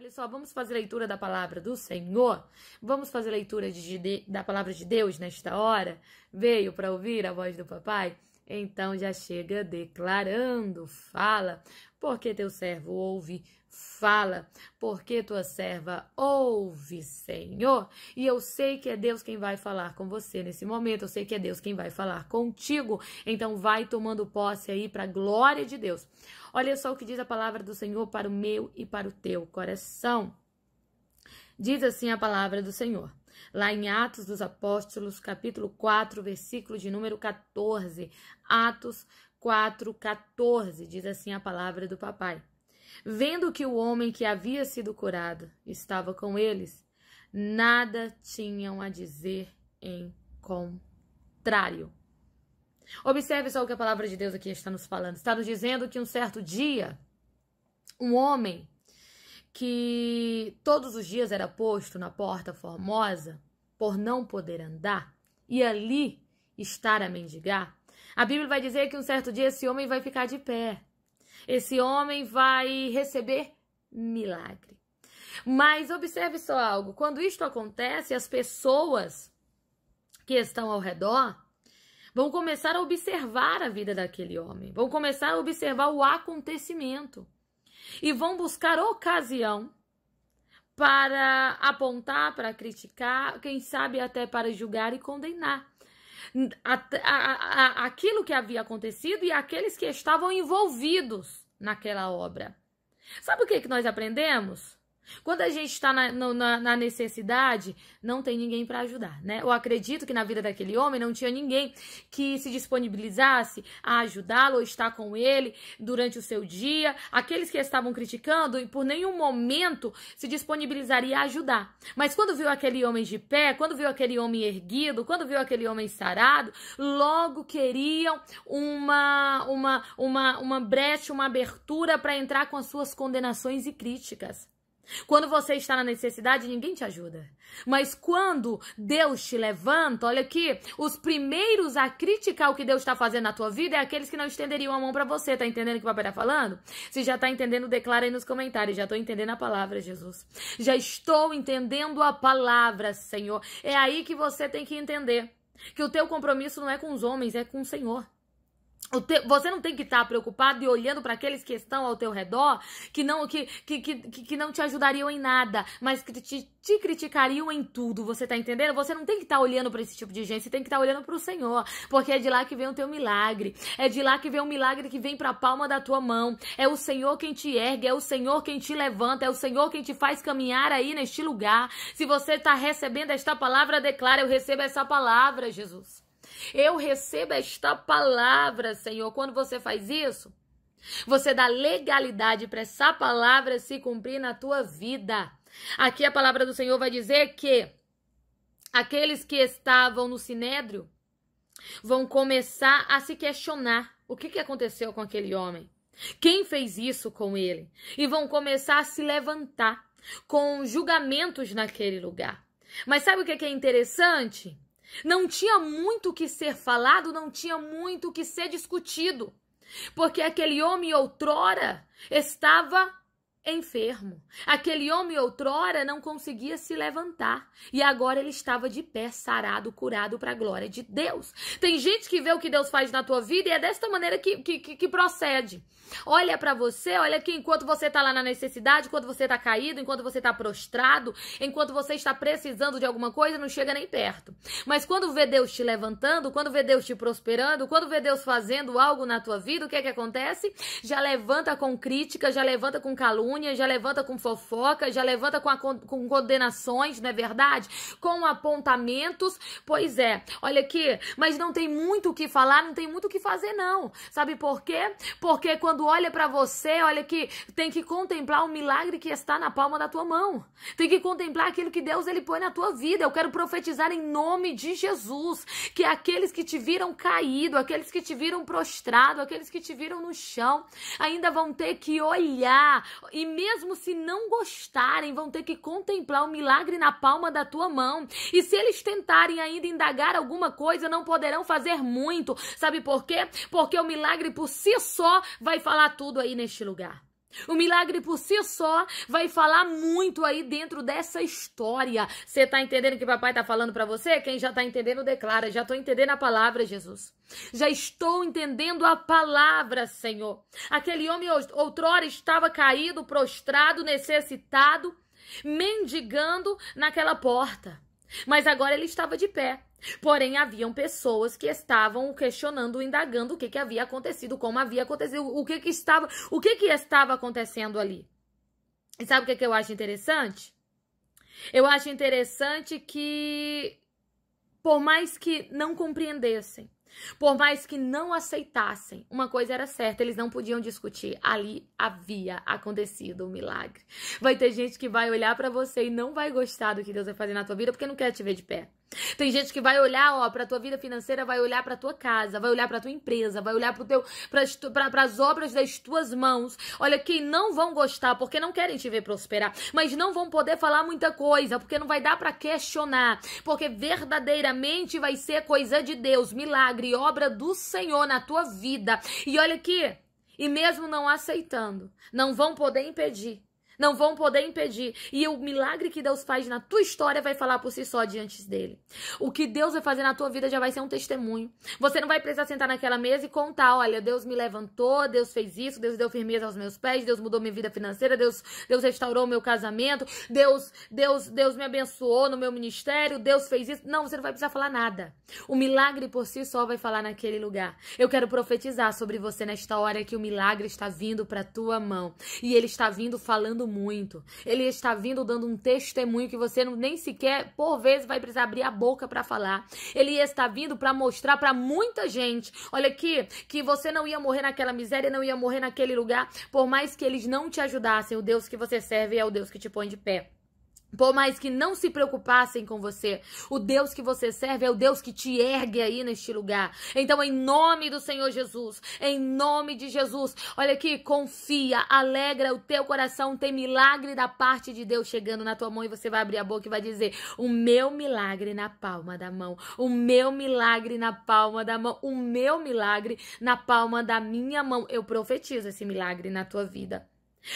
Olha só, vamos fazer leitura da palavra do Senhor? Vamos fazer leitura de, de, da palavra de Deus nesta hora? Veio para ouvir a voz do papai? Então já chega declarando: fala, porque teu servo ouve, fala, porque tua serva ouve, Senhor. E eu sei que é Deus quem vai falar com você nesse momento, eu sei que é Deus quem vai falar contigo. Então vai tomando posse aí para a glória de Deus. Olha só o que diz a palavra do Senhor para o meu e para o teu coração. Diz assim a palavra do Senhor. Lá em Atos dos Apóstolos, capítulo 4, versículo de número 14. Atos 4, 14. Diz assim a palavra do papai. Vendo que o homem que havia sido curado estava com eles, nada tinham a dizer em contrário. Observe só o que a palavra de Deus aqui está nos falando. Está nos dizendo que um certo dia, um homem que todos os dias era posto na porta formosa por não poder andar e ali estar a mendigar, a Bíblia vai dizer que um certo dia esse homem vai ficar de pé. Esse homem vai receber milagre. Mas observe só algo: quando isto acontece, as pessoas que estão ao redor vão começar a observar a vida daquele homem, vão começar a observar o acontecimento e vão buscar ocasião para apontar, para criticar, quem sabe até para julgar e condenar. A, a, a, aquilo que havia acontecido e aqueles que estavam envolvidos naquela obra. Sabe o que, que nós aprendemos? Quando a gente está na, na, na, necessidade, não tem ninguém para ajudar, né? Eu acredito que na vida daquele homem não tinha ninguém que se disponibilizasse a ajudá-lo ou estar com ele durante o seu dia. Aqueles que estavam criticando, e por nenhum momento se disponibilizaria a ajudar. Mas quando viu aquele homem de pé, quando viu aquele homem erguido, quando viu aquele homem sarado, logo queriam uma, uma, uma, uma brecha, uma abertura para entrar com as suas condenações e críticas. Quando você está na necessidade, ninguém te ajuda. Mas quando Deus te levanta, olha aqui, os primeiros a criticar o que Deus está fazendo na tua vida é aqueles que não estenderiam a mão para você. Tá entendendo o que o papai tá falando? Se já tá entendendo, declara aí nos comentários. Já tô entendendo a palavra, Jesus. Já estou entendendo a palavra, Senhor. É aí que você tem que entender que o teu compromisso não é com os homens, é com o Senhor você não tem que estar preocupado e olhando para aqueles que estão ao teu redor que não que, que, que, que não te ajudariam em nada, mas que te, te criticariam em tudo. Você tá entendendo? Você não tem que estar olhando para esse tipo de gente, você tem que estar olhando para o Senhor, porque é de lá que vem o teu milagre. É de lá que vem o milagre que vem para a palma da tua mão. É o Senhor quem te ergue, é o Senhor quem te levanta, é o Senhor quem te faz caminhar aí neste lugar. Se você está recebendo esta palavra, declara eu recebo essa palavra, Jesus. Eu recebo esta palavra, Senhor. Quando você faz isso, você dá legalidade para essa palavra se cumprir na tua vida. Aqui a palavra do Senhor vai dizer que aqueles que estavam no sinédrio vão começar a se questionar o que, que aconteceu com aquele homem. Quem fez isso com ele? E vão começar a se levantar com julgamentos naquele lugar. Mas sabe o que é interessante? Não tinha muito o que ser falado, não tinha muito o que ser discutido, porque aquele homem outrora estava enfermo. Aquele homem outrora não conseguia se levantar e agora ele estava de pé, sarado, curado para a glória de Deus. Tem gente que vê o que Deus faz na tua vida e é desta maneira que, que, que procede. Olha para você, olha que enquanto você está lá na necessidade, enquanto você está caído, enquanto você está prostrado, enquanto você está precisando de alguma coisa, não chega nem perto. Mas quando vê Deus te levantando, quando vê Deus te prosperando, quando vê Deus fazendo algo na tua vida, o que é que acontece? Já levanta com crítica, já levanta com calúnia calúnia, já levanta com fofoca, já levanta com, a, com condenações, não é verdade? Com apontamentos. Pois é, olha aqui, mas não tem muito o que falar, não tem muito o que fazer, não. Sabe por quê? Porque quando olha para você, olha que tem que contemplar o milagre que está na palma da tua mão. Tem que contemplar aquilo que Deus ele põe na tua vida. Eu quero profetizar em nome de Jesus que aqueles que te viram caído, aqueles que te viram prostrado, aqueles que te viram no chão, ainda vão ter que olhar e mesmo se não gostarem, vão ter que contemplar o milagre na palma da tua mão. E se eles tentarem ainda indagar alguma coisa, não poderão fazer muito. Sabe por quê? Porque o milagre por si só vai falar tudo aí neste lugar. O milagre por si só vai falar muito aí dentro dessa história. Você tá entendendo o que papai tá falando para você? Quem já tá entendendo, declara. Já tô entendendo a palavra, Jesus. Já estou entendendo a palavra, Senhor. Aquele homem outrora estava caído, prostrado, necessitado, mendigando naquela porta. Mas agora ele estava de pé. Porém, haviam pessoas que estavam questionando, indagando o que, que havia acontecido, como havia acontecido, o que, que estava, o que, que estava acontecendo ali. E sabe o que, que eu acho interessante? Eu acho interessante que, por mais que não compreendessem, por mais que não aceitassem, uma coisa era certa, eles não podiam discutir. Ali havia acontecido um milagre. Vai ter gente que vai olhar para você e não vai gostar do que Deus vai fazer na tua vida porque não quer te ver de pé. Tem gente que vai olhar, ó, para tua vida financeira, vai olhar para tua casa, vai olhar para tua empresa, vai olhar para teu para as obras das tuas mãos. Olha que não vão gostar porque não querem te ver prosperar, mas não vão poder falar muita coisa, porque não vai dar para questionar, porque verdadeiramente vai ser coisa de Deus, milagre, obra do Senhor na tua vida. E olha aqui, e mesmo não aceitando, não vão poder impedir não vão poder impedir. E o milagre que Deus faz na tua história vai falar por si só diante dele. O que Deus vai fazer na tua vida já vai ser um testemunho. Você não vai precisar sentar naquela mesa e contar: olha, Deus me levantou, Deus fez isso, Deus deu firmeza aos meus pés, Deus mudou minha vida financeira, Deus, Deus restaurou meu casamento, Deus, Deus, Deus me abençoou no meu ministério, Deus fez isso. Não, você não vai precisar falar nada. O milagre por si só vai falar naquele lugar. Eu quero profetizar sobre você nesta hora que o milagre está vindo para tua mão e ele está vindo falando muito. Ele está vindo dando um testemunho que você não, nem sequer, por vezes, vai precisar abrir a boca para falar. Ele está vindo para mostrar para muita gente: olha aqui, que você não ia morrer naquela miséria, não ia morrer naquele lugar, por mais que eles não te ajudassem. O Deus que você serve é o Deus que te põe de pé por mais que não se preocupassem com você, o Deus que você serve é o Deus que te ergue aí neste lugar. Então, em nome do Senhor Jesus, em nome de Jesus, olha aqui, confia, alegra o teu coração, tem milagre da parte de Deus chegando na tua mão e você vai abrir a boca e vai dizer: O meu milagre na palma da mão, o meu milagre na palma da mão, o meu milagre na palma da minha mão. Eu profetizo esse milagre na tua vida.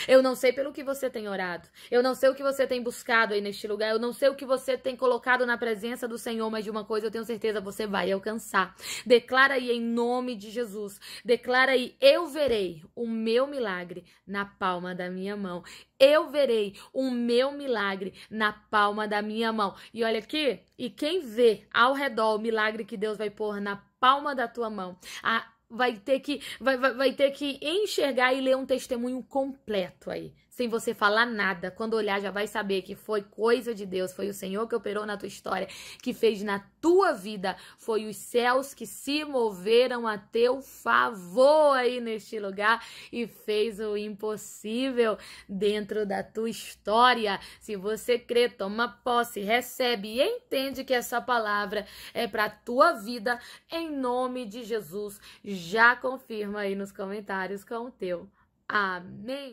Eu não sei pelo que você tem orado. Eu não sei o que você tem buscado aí neste lugar. Eu não sei o que você tem colocado na presença do Senhor, mas de uma coisa eu tenho certeza, você vai alcançar. Declara aí em nome de Jesus. Declara aí: eu verei o meu milagre na palma da minha mão. Eu verei o meu milagre na palma da minha mão. E olha aqui, e quem vê ao redor o milagre que Deus vai pôr na palma da tua mão, a vai ter que vai, vai, vai ter que enxergar e ler um testemunho completo aí, sem você falar nada. Quando olhar, já vai saber que foi coisa de Deus, foi o Senhor que operou na tua história, que fez na tua vida, foi os céus que se moveram a teu favor aí neste lugar e fez o impossível dentro da tua história. Se você crê, toma posse, recebe e entende que essa palavra é para tua vida em nome de Jesus. Já confirma aí nos comentários com o teu. Amém.